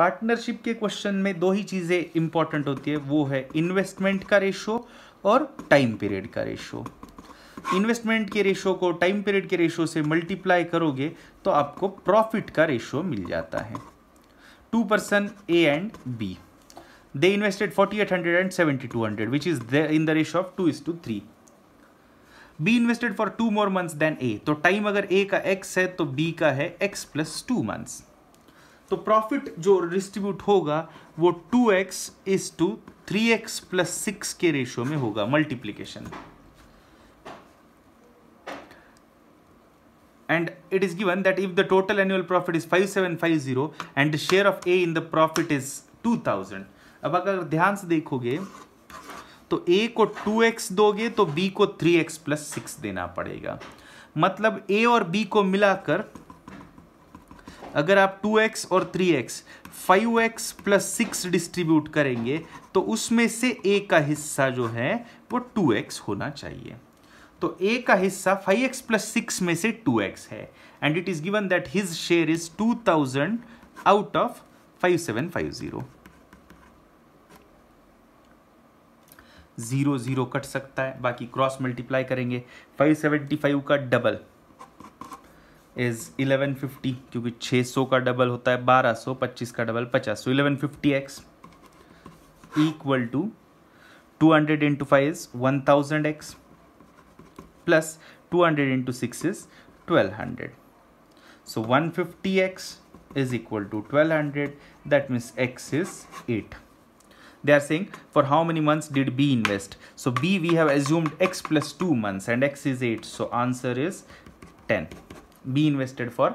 Partnership के question में दो ही चीज़ें इंपॉर्टेंट होती है वो है इन्वेस्टमेंट का रेशियो और टाइम पीरियड का रेशियो इन्वेस्टमेंट के रेशियो को टाइम पीरियड के रेशियो से मल्टीप्लाई करोगे तो आपको प्रॉफिट का रेशियो मिल जाता है two person A and B eight hundred and seventy two hundred which is in the ratio of two is to three B invested for two more months than A तो time अगर ए का x है तो B का है X plus two months तो profit जो distribute होगा वो two X is to three X plus six के रेशियो में होगा multiplication and it is given that if the total annual profit is 5750 and the share of A in the profit is 2000 ab agar dhyan se dekhoge to A ko 2x doge to B ko 3x plus 6 dena padega matlab A aur B को मिलाकर अगर आप 2x और 3x 5x plus six distribute करेंगे तो उसमें से a का हिस्सा जो है वो 2x होना चाहिए तो ए का हिस्सा 5x प्लस सिक्स में से 2x है and it is given that his share is 2000 out of five seven five zero zero कट सकता है बाकी क्रॉस मल्टीप्लाई करेंगे 575 का डबल Is 1150 क्योंकि 600 का डबल होता है 1200 25 का double 50 so 1150 x equal to 200 into 5 is 1000x plus 200 into 6 is 1200. so 150x is equal to 1200 that means x is 8 they are saying for how many months did b invest so b we have assumed x plus 2 months and x is 8 so answer is 10 be invested for